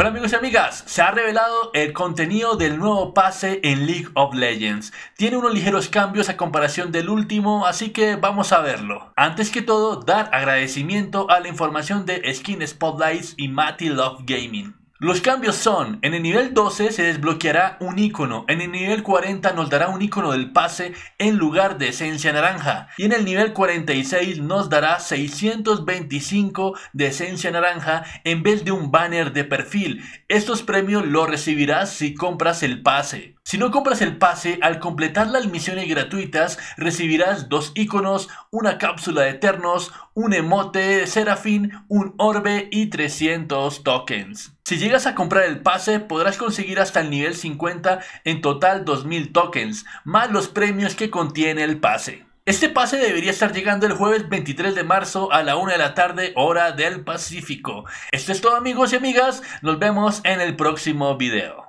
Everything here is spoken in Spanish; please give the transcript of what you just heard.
Hola amigos y amigas, se ha revelado el contenido del nuevo pase en League of Legends. Tiene unos ligeros cambios a comparación del último, así que vamos a verlo. Antes que todo, dar agradecimiento a la información de Skin Spotlights y Matty Love Gaming. Los cambios son, en el nivel 12 se desbloqueará un icono, en el nivel 40 nos dará un icono del pase en lugar de esencia naranja y en el nivel 46 nos dará 625 de esencia naranja en vez de un banner de perfil. Estos premios los recibirás si compras el pase. Si no compras el pase, al completar las misiones gratuitas recibirás dos iconos, una cápsula de Eternos, un emote de Serafín, un orbe y 300 tokens. Si llegas a comprar el pase, podrás conseguir hasta el nivel 50 en total 2.000 tokens, más los premios que contiene el pase. Este pase debería estar llegando el jueves 23 de marzo a la 1 de la tarde hora del Pacífico. Esto es todo amigos y amigas, nos vemos en el próximo video.